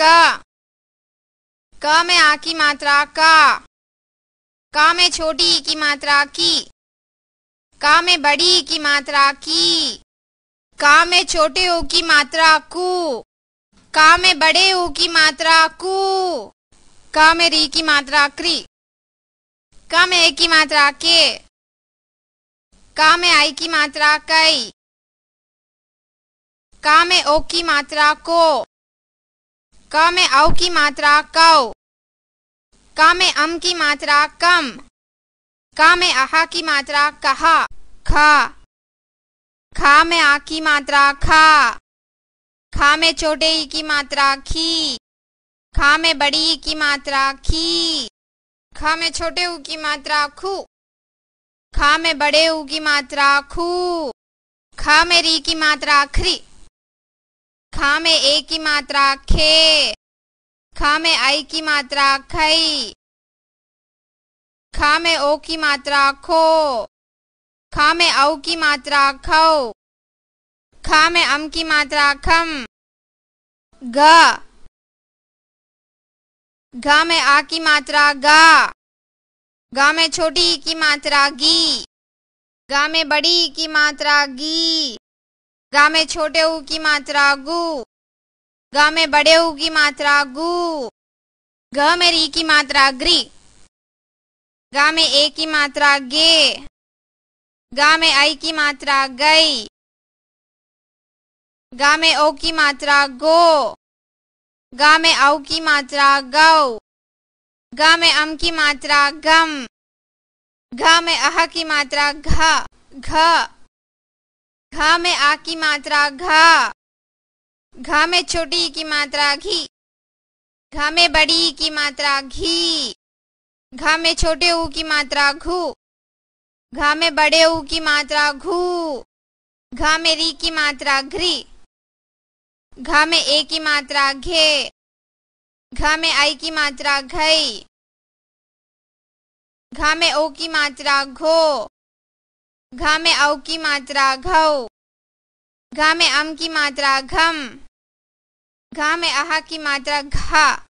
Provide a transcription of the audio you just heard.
क क में आ की मात्रा का का में छोटी की मात्रा की का में बड़ी की मात्रा की का में छोटे ओ की मात्रा कु का में बड़े ऊ की मात्रा कु का में री की मात्रा क्री का में ए की मात्रा के का में आई की मात्रा कई का में ओ की मात्रा को क में औ की मात्रा कौ क में अम की मात्रा कम क में अहा की मात्रा कहा खा खा में आ की मात्रा खा खा में छोटे ई की मात्रा खी खा में बड़ी ई की मात्रा खी खा में छोटे ऊ की मात्रा खू खा में बड़े ऊ की मात्रा खू खा में री की मात्रा खरी खा में ए की मात्रा खे खा में आई की मात्रा खई खा में ओ की मात्रा खो खा में औ की मात्रा खौ खा में अम की मात्रा खम ग घा में आ की मात्रा गा गा में छोटी की मात्रा गी गा में बड़ी की मात्रा गी गा में छोटे ऊ की मात्रा गु गा में बड़े ऊ की मात्रा गु ग में री की मात्रा ग्री गा में ए की मात्रा गे गा में आई की मात्रा गई गा में ओ की मात्रा गो गा में औ की मात्रा गौ गा में अम की मात्रा गम घ में अह की मात्रा घ घ घा में आ की मात्रा घा घा में छोटी की मात्रा घी घा में बड़ी की मात्रा घी घा में छोटे ऊ की मात्रा घू घा में बड़े ऊ की मात्रा घू घा में री की मात्रा घ्री घा में ए की मात्रा घे घा में आई की मात्रा घई घा में ओ की मात्रा घो घा में औ की मात्रा घऊ घा में अम की मात्रा घम घा में अहा की मात्रा घा